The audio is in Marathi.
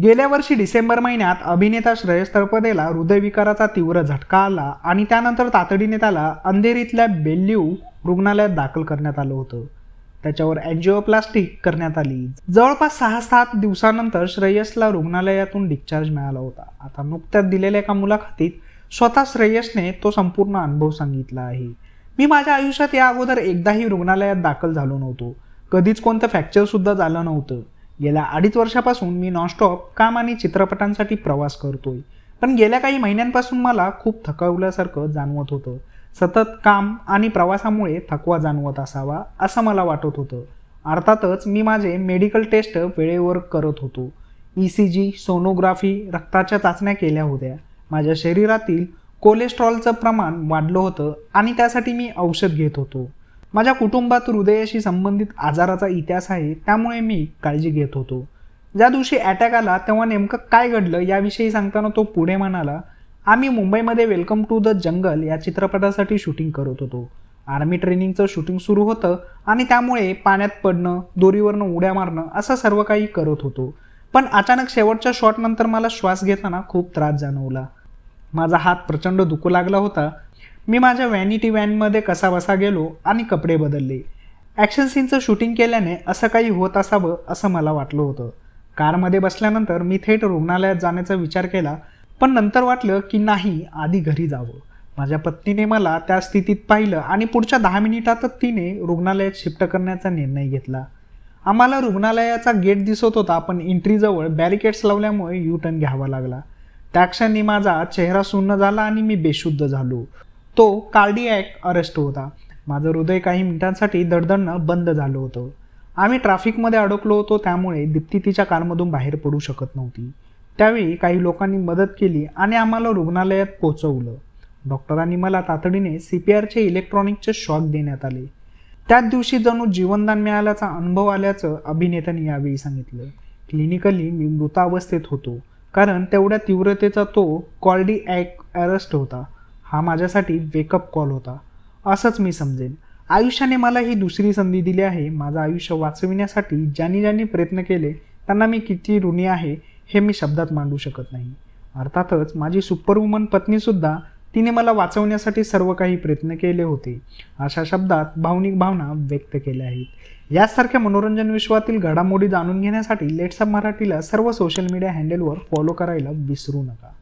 गेल्या वर्षी डिसेंबर महिन्यात अभिनेता श्रेयस तळपदेला हृदयविकाराचा तीव्र झटका आला आणि त्यानंतर तातडीने त्याला अंधेरीतल्या बेल्ल्यू रुग्णालयात दाखल करण्यात आलं होतं त्याच्यावर अँजिओप्लास्टिक करण्यात आली जवळपास सहा सात दिवसानंतर श्रेयसला रुग्णालयातून डिस्चार्ज मिळाला होता आता नुकत्याच दिलेल्या एका मुलाखतीत स्वतः श्रेयसने तो संपूर्ण अनुभव सांगितला आहे मी माझ्या आयुष्यात या अगोदर एकदाही रुग्णालयात दाखल झालो नव्हतो कधीच कोणतं फ्रॅक्चर सुद्धा झालं नव्हतं गेल्या अडीच वर्षापासून मी नॉनस्टॉप काम आणि चित्रपटांसाठी प्रवास करतोय पण गेल्या काही महिन्यांपासून मला खूप थकवल्यासारखं जाणवत होतं सतत काम आणि प्रवासामुळे थकवा जाणवत असावा असं मला वाटत होतं अर्थातच मी माझे मेडिकल टेस्ट वेळेवर करत होतो ई सी जी सोनोग्राफी रक्ताच्या चाचण्या केल्या होत्या माझ्या शरीरातील कोलेस्ट्रॉलचं प्रमाण वाढलं होतं आणि त्यासाठी मी औषध घेत होतो माझ्या कुटुंबात हृदयाशी संबंधित आजाराचा इतिहास आहे त्यामुळे मी काळजी घेत होतो ज्या दिवशी अटॅक आला तेव्हा नेमकं काय घडलं याविषयी सांगताना तो पुढे म्हणाला आम्ही मुंबईमध्ये वेलकम टू द जंगल या चित्रपटासाठी शूटिंग करत होतो आर्मी ट्रेनिंगचं शूटिंग सुरू होतं आणि त्यामुळे पाण्यात पडणं दोरीवरनं उड्या मारणं असं सर्व काही करत होतो पण अचानक शेवटच्या शॉटनंतर मला श्वास घेताना खूप त्रास जाणवला माझा हात प्रचंड दुखू लागला होता मी माझ्या व्हॅनिटी व्हॅनमध्ये कसा बसा गेलो आणि कपडे बदलले ॲक्शन सीनचं शूटिंग केल्याने असं काही होत असावं असं मला वाटलं होतं कारमध्ये बसल्यानंतर मी थेट रुग्णालयात जाण्याचा विचार केला पण नंतर वाटलं की नाही आधी घरी जावं माझ्या पत्नीने मला त्या स्थितीत पाहिलं आणि पुढच्या दहा मिनिटातच तिने रुग्णालयात शिफ्ट करण्याचा निर्णय घेतला आम्हाला रुग्णालयाचा गेट दिसत होता पण एंट्रीजवळ बॅरिकेड्स लावल्यामुळे यू टर्न घ्यावा लागला त्या क्षणी माझा चेहरा सुन्न झाला आणि मी बेशुद्ध झालो तो कार्डियाक अरेस्ट होता माझं हृदय काही मिनिटांसाठी दडदडणं बंद झालं होतं आम्ही ट्रॅफिकमध्ये अडकलो होतो त्यामुळे दीप्ती तिच्या कारमधून बाहेर पडू शकत नव्हती त्यावेळी काही लोकांनी मदत केली आणि आम्हाला रुग्णालयात पोहोचवलं डॉक्टरांनी मला तातडीने सी पी आरचे इलेक्ट्रॉनिकचे शॉक देण्यात आले त्याच दिवशी जणू जीवनदान मिळाल्याचा अनुभव आल्याचं अभिनेत्यांनी यावेळी सांगितलं क्लिनिकली मी मृतावस्थेत होतो कारण तेवढ्या तीव्रतेचा तो कॉल्डी ॲक अरेस्ट होता हा माझ्यासाठी वेकअप कॉल होता असंच मी समजेन आयुष्याने मला ही दुसरी संधी दिली आहे माझं आयुष्य वाचविण्यासाठी ज्यांनी ज्यांनी प्रयत्न केले त्यांना मी किती ऋणी आहे हे मी शब्दात मांडू शकत नाही अर्थातच माझी सुपरवुमन पत्नीसुद्धा तिने मला वाचवण्यासाठी सर्व काही प्रयत्न केले होते अशा शब्दात भावनिक भावना व्यक्त केल्या आहेत यासारख्या मनोरंजन विश्वातील घडामोडी जाणून घेण्यासाठी लेट्सअप मराठीला सर्व सोशल मीडिया हँडलवर फॉलो करायला विसरू नका